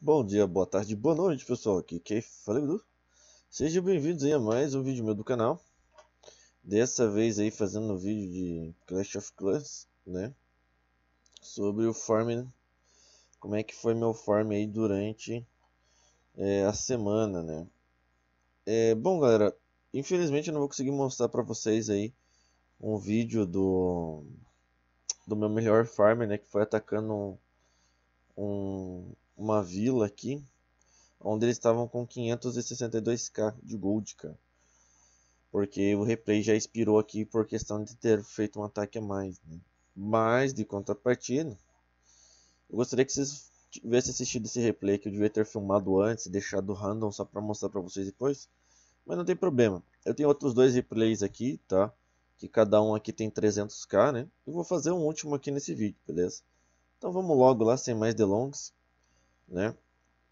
Bom dia, boa tarde, boa noite pessoal, aqui quem falei do. É Sejam bem-vindos a mais um vídeo meu do canal. Dessa vez aí fazendo um vídeo de Clash of Clans, né? Sobre o farm, né? como é que foi meu farm aí durante é, a semana, né? É, bom galera, infelizmente eu não vou conseguir mostrar para vocês aí um vídeo do, do meu melhor farm, né? Que foi atacando um, um uma vila aqui, onde eles estavam com 562k de gold, cara. Porque o replay já expirou aqui por questão de ter feito um ataque a mais, né? Mas, de contrapartida, eu gostaria que vocês tivessem assistido esse replay que eu devia ter filmado antes e deixado random só para mostrar para vocês depois. Mas não tem problema. Eu tenho outros dois replays aqui, tá? Que cada um aqui tem 300k, né? Eu vou fazer um último aqui nesse vídeo, beleza? Então vamos logo lá, sem mais delongas né?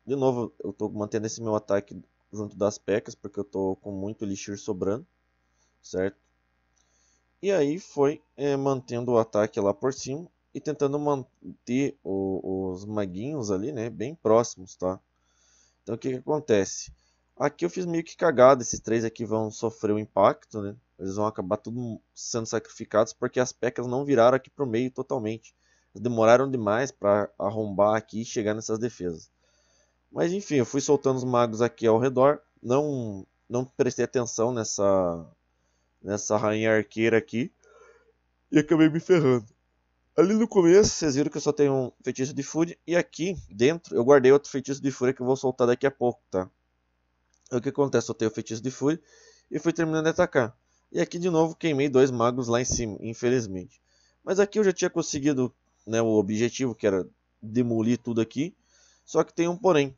De novo, eu estou mantendo esse meu ataque junto das pecas, porque eu estou com muito elixir sobrando, certo? E aí foi é, mantendo o ataque lá por cima e tentando manter o, os maguinhos ali, né? Bem próximos, tá? Então o que, que acontece? Aqui eu fiz meio que cagada, esses três aqui vão sofrer o um impacto, né? Eles vão acabar tudo sendo sacrificados porque as pecas não viraram aqui pro meio totalmente demoraram demais para arrombar aqui e chegar nessas defesas. Mas enfim, eu fui soltando os magos aqui ao redor, não não prestei atenção nessa nessa rainha arqueira aqui e acabei me ferrando. Ali no começo, vocês viram que eu só tenho um feitiço de fúria e aqui dentro eu guardei outro feitiço de fúria que eu vou soltar daqui a pouco, tá? O que acontece? Eu tenho o feitiço de fúria e fui terminando de atacar. E aqui de novo queimei dois magos lá em cima, infelizmente. Mas aqui eu já tinha conseguido né, o objetivo, que era demolir tudo aqui. Só que tem um porém.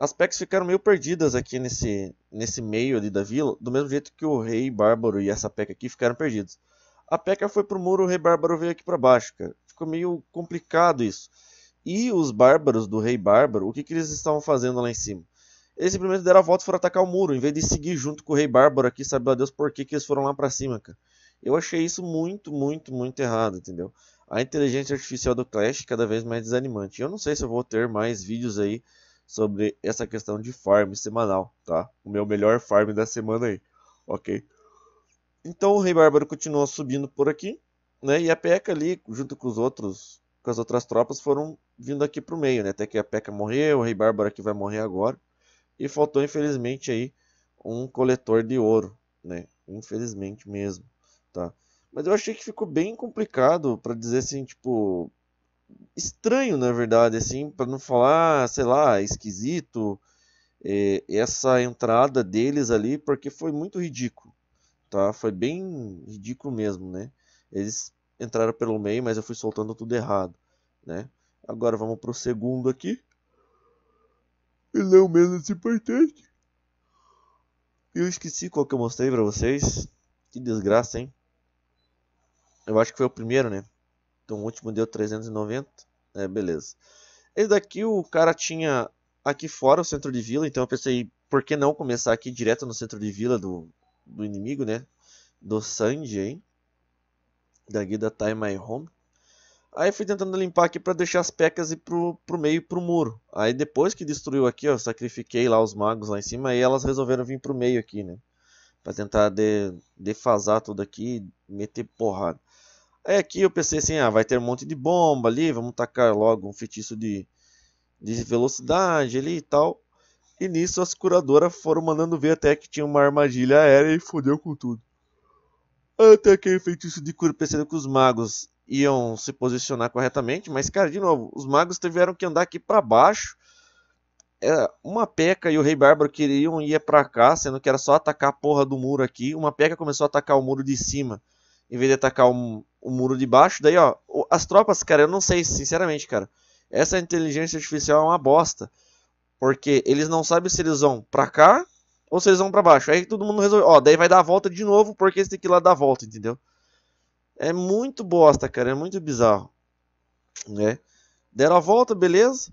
As pecas ficaram meio perdidas aqui nesse, nesse meio ali da vila, do mesmo jeito que o Rei Bárbaro e essa peca aqui ficaram perdidos. A PECA foi pro muro, o Rei Bárbaro veio aqui para baixo, cara. Ficou meio complicado isso. E os bárbaros do Rei Bárbaro, o que, que eles estavam fazendo lá em cima? Eles simplesmente deram a volta e foram atacar o muro, em vez de seguir junto com o Rei Bárbaro aqui, sabe lá Deus por que, que eles foram lá pra cima, cara. Eu achei isso muito, muito, muito errado, entendeu? a inteligência artificial do Clash é cada vez mais desanimante. Eu não sei se eu vou ter mais vídeos aí sobre essa questão de farm semanal, tá? O meu melhor farm da semana aí, ok? Então o Rei Bárbaro continuou subindo por aqui, né? E a P.E.K.K.A ali, junto com os outros, com as outras tropas, foram vindo aqui pro meio, né? Até que a P.E.K.K.A morreu, o Rei Bárbaro aqui vai morrer agora. E faltou, infelizmente, aí um coletor de ouro, né? Infelizmente mesmo, tá? Mas eu achei que ficou bem complicado para dizer assim, tipo, estranho na verdade, assim, para não falar, ah, sei lá, esquisito é, essa entrada deles ali, porque foi muito ridículo, tá? Foi bem ridículo mesmo, né? Eles entraram pelo meio, mas eu fui soltando tudo errado, né? Agora vamos pro segundo aqui. ele é o menos importante. Eu esqueci qual que eu mostrei pra vocês. Que desgraça, hein? Eu acho que foi o primeiro, né? Então o último deu 390. É, né? beleza. Esse daqui o cara tinha aqui fora o centro de vila, então eu pensei, por que não começar aqui direto no centro de vila do, do inimigo, né? Do Sanji, hein? Da guida Time My Home. Aí fui tentando limpar aqui para deixar as pecas ir pro, pro meio pro muro. Aí depois que destruiu aqui, ó, sacrifiquei lá os magos lá em cima e elas resolveram vir pro meio aqui, né? para tentar de, defasar tudo aqui e meter porrada. Aí aqui eu pensei assim, ah, vai ter um monte de bomba ali, vamos tacar logo um feitiço de, de velocidade ali e tal. E nisso as curadoras foram mandando ver até que tinha uma armadilha aérea e fodeu com tudo. Até que o feitiço de cura pensando que os magos iam se posicionar corretamente, mas cara, de novo, os magos tiveram que andar aqui para baixo é, uma peca e o rei bárbaro queriam ir para cá, sendo que era só atacar a porra do muro aqui. Uma peca começou a atacar o muro de cima, em vez de atacar o, o muro de baixo. Daí, ó, as tropas, cara, eu não sei, sinceramente, cara. Essa inteligência artificial é uma bosta. Porque eles não sabem se eles vão pra cá ou se eles vão pra baixo. Aí todo mundo resolve. Ó, daí vai dar a volta de novo porque eles têm que ir lá dar a volta, entendeu? É muito bosta, cara. É muito bizarro. Né? Deram a volta, beleza.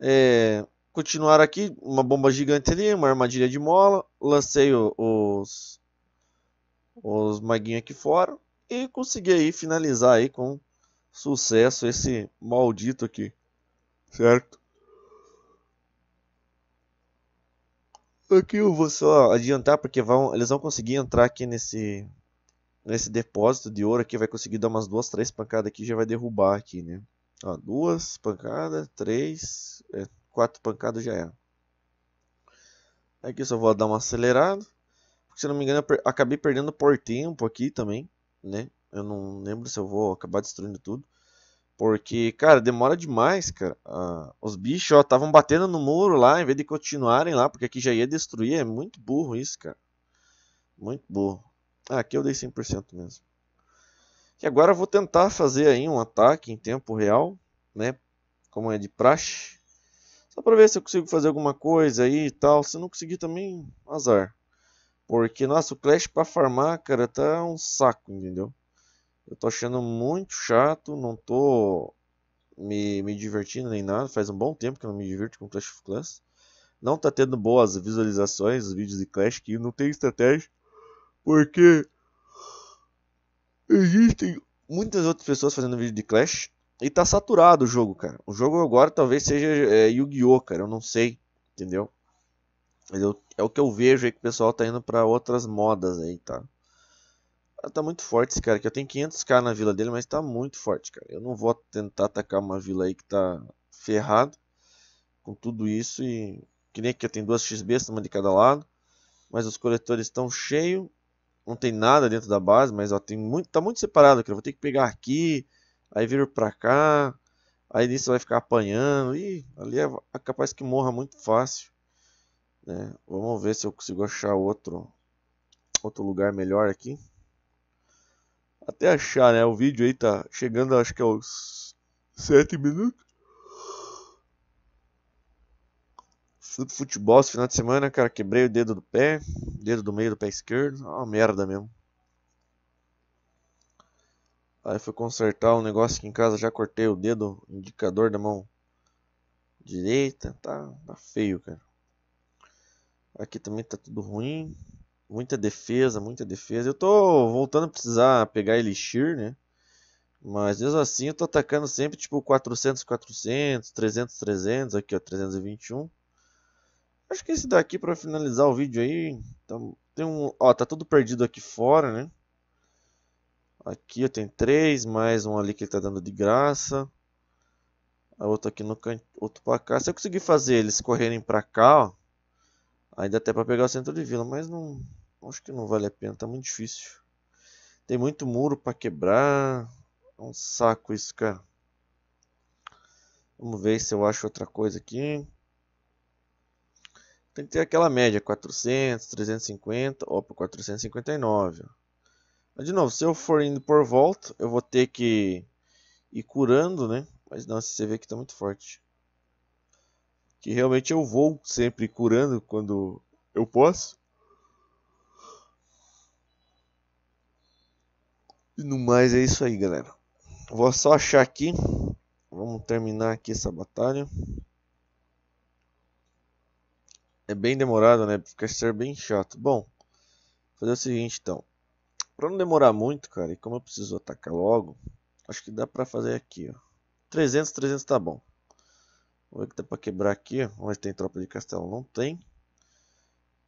É... Continuar aqui, uma bomba gigante ali, uma armadilha de mola. Lancei os, os maguinhos aqui fora. E consegui aí finalizar aí com sucesso esse maldito aqui. Certo? Aqui eu vou só adiantar porque vão, eles vão conseguir entrar aqui nesse nesse depósito de ouro aqui, vai conseguir dar umas duas, três pancadas aqui, já vai derrubar aqui, né? Ó, duas pancadas, três, é, quatro pancadas já era. Aqui só vou dar uma acelerada. Porque, se não me engano, acabei perdendo por tempo aqui também, né? Eu não lembro se eu vou acabar destruindo tudo. Porque, cara, demora demais, cara. Ah, os bichos, ó, estavam batendo no muro lá, em vez de continuarem lá, porque aqui já ia destruir. É muito burro isso, cara. Muito burro. Ah, aqui eu dei 100% mesmo. E agora eu vou tentar fazer aí um ataque em tempo real, né? Como é de praxe. Só pra ver se eu consigo fazer alguma coisa aí e tal. Se não conseguir também, azar. Porque, nossa, o Clash pra farmar, cara, tá um saco, entendeu? Eu tô achando muito chato, não tô me, me divertindo nem nada. Faz um bom tempo que eu não me divirto com Clash of Clans. Não tá tendo boas visualizações os vídeos de Clash que não tem estratégia. Porque existem muitas outras pessoas fazendo vídeo de Clash e tá saturado o jogo, cara. O jogo agora talvez seja é, Yu-Gi-Oh, cara. Eu não sei, entendeu? Mas eu, é o que eu vejo aí que o pessoal tá indo para outras modas aí, tá? Ah, tá muito forte esse cara aqui. Eu tenho 500k na vila dele, mas tá muito forte, cara. Eu não vou tentar atacar uma vila aí que tá ferrado com tudo isso. E que nem que eu duas XBs, uma de cada lado. Mas os coletores estão cheios. Não tem nada dentro da base, mas ó, tem muito, tá muito separado, cara. Eu vou ter que pegar aqui aí vira pra cá, aí nisso vai ficar apanhando, e ali é, é capaz que morra muito fácil. Né? Vamos ver se eu consigo achar outro, outro lugar melhor aqui. Até achar, né? O vídeo aí tá chegando, acho que é os 7 minutos. Futebol esse final de semana, cara, quebrei o dedo do pé, dedo do meio do pé esquerdo, uma merda mesmo. Aí fui consertar um negócio aqui em casa, já cortei o dedo, indicador da mão direita, tá, tá feio, cara. Aqui também tá tudo ruim, muita defesa, muita defesa. Eu tô voltando a precisar pegar Elixir, né? Mas mesmo assim eu tô atacando sempre tipo 400, 400, 300, 300, aqui ó, 321. Acho que esse daqui para finalizar o vídeo aí, tá, tem um, ó, tá tudo perdido aqui fora, né? Aqui eu tenho três, mais um ali que ele está dando de graça. A outra aqui no canto, outro placar. Se eu conseguir fazer eles correrem para cá, ó, Ainda até para pegar o centro de vila, mas não acho que não vale a pena, tá muito difícil. Tem muito muro para quebrar. É um saco isso, cara. Vamos ver se eu acho outra coisa aqui. Tem que ter aquela média, 400, 350, opa, 459. Mas de novo, se eu for indo por volta, eu vou ter que ir curando, né? Mas não, você vê que está muito forte. Que realmente eu vou sempre curando quando eu posso. E no mais é isso aí, galera. Vou só achar aqui. Vamos terminar aqui essa batalha. É bem demorado, né? Fica ser bem chato. Bom, fazer o seguinte então. Pra não demorar muito, cara, e como eu preciso atacar logo, acho que dá pra fazer aqui, ó. 300, 300 tá bom. Vou ver que dá pra quebrar aqui, ó. Mas tem tropa de castelo? Não tem.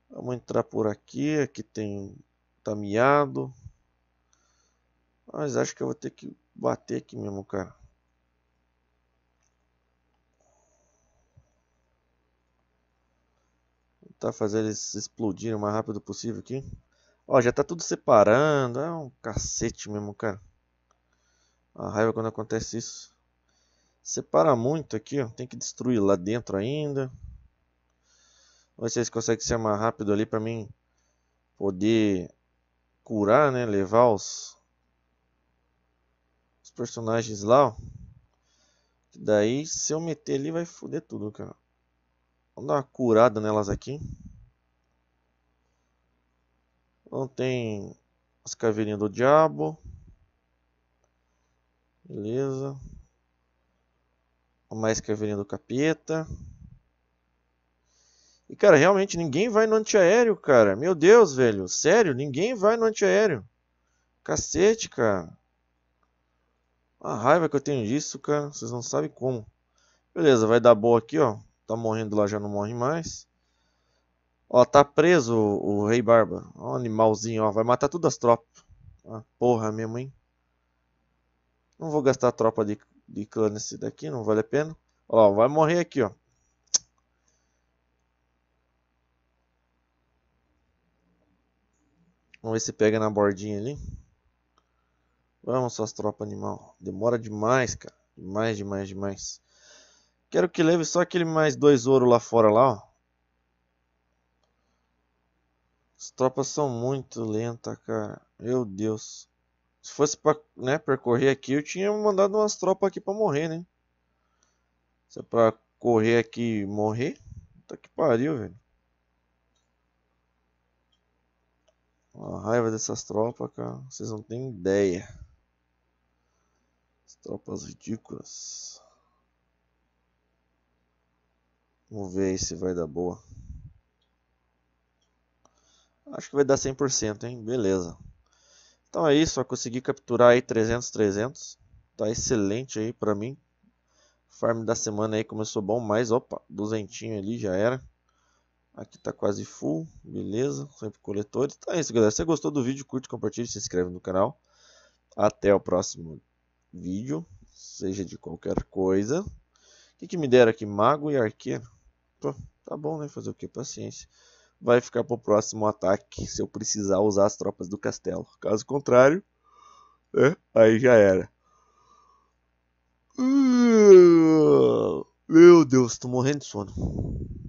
Vamos entrar por aqui, aqui tem tamiado. Mas acho que eu vou ter que bater aqui mesmo, cara. Vou tentar fazer eles explodirem o mais rápido possível aqui. Ó, já tá tudo separando. É um cacete mesmo, cara. A raiva quando acontece isso. Separa muito aqui, ó. Tem que destruir lá dentro ainda. Vamos ver se vocês conseguem ser mais rápido ali pra mim poder curar, né? Levar os, os personagens lá, ó. daí, se eu meter ali, vai foder tudo, cara. Vamos dar uma curada nelas aqui. Então tem as caveirinhas do diabo. Beleza. Mais caveirinha do capeta. E, cara, realmente ninguém vai no antiaéreo, cara. Meu Deus, velho. Sério, ninguém vai no antiaéreo. Cacete, cara. A raiva que eu tenho disso, cara. Vocês não sabem como. Beleza, vai dar boa aqui, ó. Tá morrendo lá, já não morre mais. Ó, tá preso o, o Rei Barba. Ó, animalzinho, ó. Vai matar todas as tropas. Ah, porra mesmo, hein? Não vou gastar tropa de, de clã nesse daqui, não vale a pena. Ó, vai morrer aqui, ó. Vamos ver se pega na bordinha ali. Vamos, suas tropas animal. Demora demais, cara. Demais, demais, demais. Quero que leve só aquele mais dois ouro lá fora, lá, ó. As tropas são muito lentas, cara. Meu Deus. Se fosse pra né, percorrer aqui, eu tinha mandado umas tropas aqui pra morrer, né? Se é pra correr aqui e morrer, tá que pariu, velho. A raiva dessas tropas, cara. Vocês não têm ideia. As tropas ridículas. Vamos ver aí se vai dar boa. Acho que vai dar 100%, hein? Beleza. Então é isso, eu consegui capturar aí 300, 300. Tá excelente aí pra mim. Farm da semana aí começou bom, mas opa, duzentinho ali já era. Aqui tá quase full, beleza, sempre coletores. Então é isso galera, se você gostou do vídeo, curte, compartilhe, se inscreve no canal. Até o próximo vídeo, seja de qualquer coisa. O que, que me deram aqui? Mago e arqueiro? Pô, tá bom né, fazer o que? Paciência vai ficar para o próximo ataque se eu precisar usar as tropas do castelo. Caso contrário, né, aí já era. Meu Deus, estou morrendo de sono.